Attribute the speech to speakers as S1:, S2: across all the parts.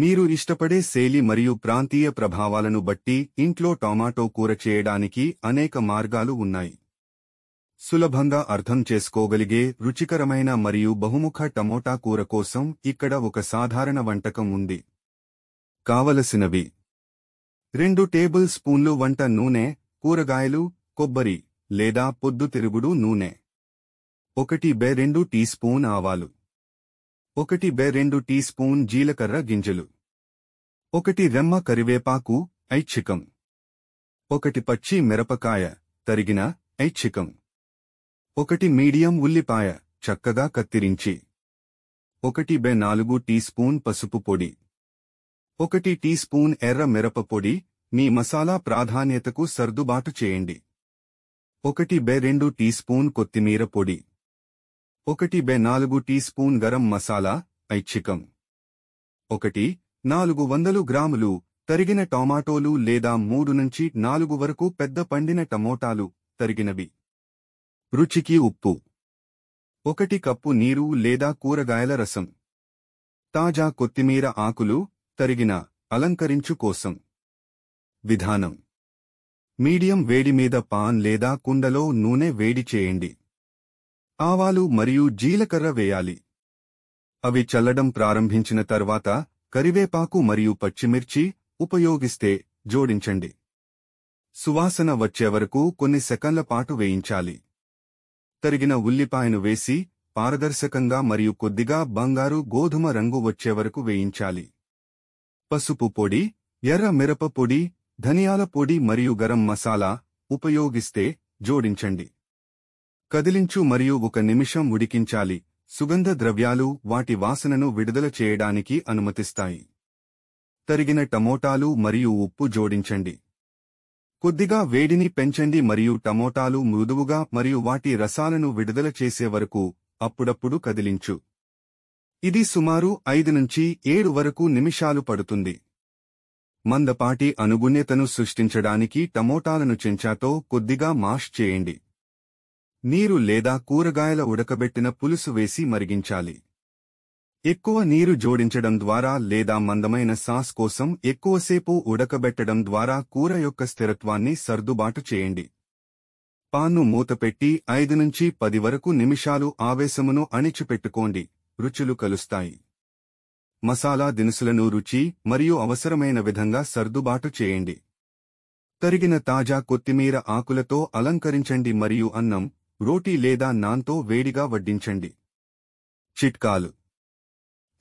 S1: మీరు ఇష్టపడే శైలి మరియు ప్రాంతీయ ప్రభావాలను బట్టి ఇంట్లో టొమాటో కూర చేయడానికి అనేక మార్గాలు ఉన్నాయి సులభంగా అర్థం చేసుకోగలిగే రుచికరమైన మరియు బహుముఖ టమోటా కూర కోసం ఇక్కడ ఒక సాధారణ వంటకం ఉంది కావలసినవి రెండు టేబుల్ స్పూన్లు వంట నూనె కూరగాయలు కొబ్బరి లేదా పొద్దుతిరుగుడు నూనె ఒకటి బె రెండు టీ స్పూన్ ఆవాలు ఒకటి బె రెండు టీ స్పూన్ జీలకర్ర గింజలు ఒకటి రెమ్మ కరివేపాకు ఐచ్ఛికం ఒకటి పచ్చి మిరపకాయ తరిగిన ఐచ్ఛికం ఒకటి మీడియం ఉల్లిపాయ చక్కగా కత్తిరించి ఒకటి బె నాలుగు టీ స్పూన్ పసుపు పొడి ఒకటి టీ స్పూన్ ఎర్ర మిరప పొడి మీ మసాలా ప్రాధాన్యతకు సర్దుబాటు చేయండి ఒకటి బె రెండు టీ స్పూన్ కొత్తిమీర పొడి ఒకటి బె నాలుగు టీ స్పూన్ గరం మసాలా ఐచ్ఛికం ఒకటి నాలుగు వందలు గ్రాములు తరిగిన టొమాటోలు లేదా మూడు నుంచి నాలుగు వరకు పెద్ద పండిన టమోటాలు తరిగినవి రుచికి ఉప్పు ఒకటి కప్పు నీరు లేదా కూరగాయల రసం తాజా కొత్తిమీర ఆకులు తరిగిన అలంకరించు కోసం విధానం మీడియం వేడి మీద పాన్ లేదా కుండలో నూనె వేడి చేయండి ఆవాలు మరియు జీలకర్ర వేయాలి అవి చల్లడం ప్రారంభించిన తర్వాత కరివేపాకు మరియు పచ్చిమిర్చి ఉపయోగిస్తే జోడించండి సువాసన వచ్చే వరకు కొన్ని సెకన్ల పాటు వేయించాలి తరిగిన ఉల్లిపాయను వేసి పారదర్శకంగా మరియు కొద్దిగా బంగారు గోధుమ రంగు వచ్చే వరకు వేయించాలి పసుపు పొడి ఎర్ర మిరప పొడి ధనియాల పొడి మరియు గరం మసాలా ఉపయోగిస్తే జోడించండి కదిలించు మరియు ఒక నిమిషం ఉడికించాలి సుగంధ ద్రవ్యాలు వాటి వాసనను విడుదల చేయడానికి అనుమతిస్తాయి తరిగిన టమోటాలు మరియు ఉప్పు జోడించండి కొద్దిగా వేడిని పెంచండి మరియు టమోటాలు మృదువుగా మరియు వాటి రసాలను విడుదల చేసే వరకు అప్పుడప్పుడు కదిలించు ఇది సుమారు ఐదు నుంచి ఏడు వరకు నిమిషాలు పడుతుంది మందపాటి అనుగుణ్యతను సృష్టించడానికి టమోటాలను చెంచాతో కొద్దిగా మాష్ చేయండి నీరు లేదా కూరగాయల ఉడకబెట్టిన పులుసు వేసి మరిగించాలి ఎక్కువ నీరు జోడించడం ద్వారా లేదా మందమైన సాస్ కోసం ఎక్కువసేపు ఉడకబెట్టడం ద్వారా కూర యొక్క స్థిరత్వాన్ని సర్దుబాటు చేయండి పాన్ను మూతపెట్టి ఐదు నుంచి పది వరకు నిమిషాలు ఆవేశమును అణిచిపెట్టుకోండి రుచులు కలుస్తాయి మసాలా దినుసులను రుచి మరియు అవసరమైన విధంగా సర్దుబాటు చేయండి తరిగిన తాజా కొత్తిమీర ఆకులతో అలంకరించండి మరియు అన్నం రోటీ లేదా నాన్తో వేడిగా వడ్డించండి చిట్కాలు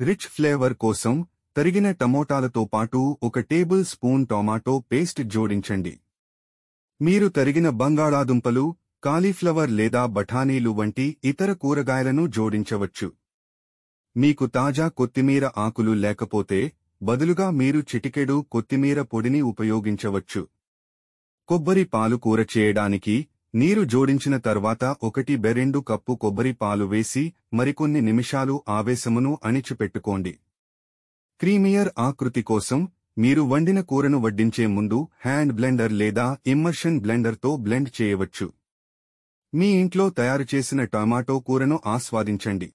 S1: రిచ్ ఫ్లేవర్ కోసం తరిగిన టమోటాలతో పాటు ఒక టేబుల్ స్పూన్ టొమాటో పేస్ట్ జోడించండి మీరు తరిగిన బంగాళాదుంపలు కాలీఫ్లవర్ లేదా బఠానీలు వంటి ఇతర కూరగాయలను జోడించవచ్చు మీకు తాజా కొత్తిమీర ఆకులు లేకపోతే బదులుగా మీరు చిటికెడు కొత్తిమీర పొడిని ఉపయోగించవచ్చు కొబ్బరి పాలు కూర చేయడానికి నీరు జోడించిన తర్వాత ఒకటి బెరెండు కప్పు కొబ్బరి పాలు వేసి మరికొన్ని నిమిషాలు ఆవేశమును అణిచిపెట్టుకోండి క్రీమియర్ ఆకృతి కోసం మీరు వండిన కూరను వడ్డించే ముందు హ్యాండ్ బ్లెండర్ లేదా ఇమ్మర్షన్ బ్లెండర్తో బ్లెండ్ చేయవచ్చు మీ ఇంట్లో తయారు చేసిన టమాటో కూరను ఆస్వాదించండి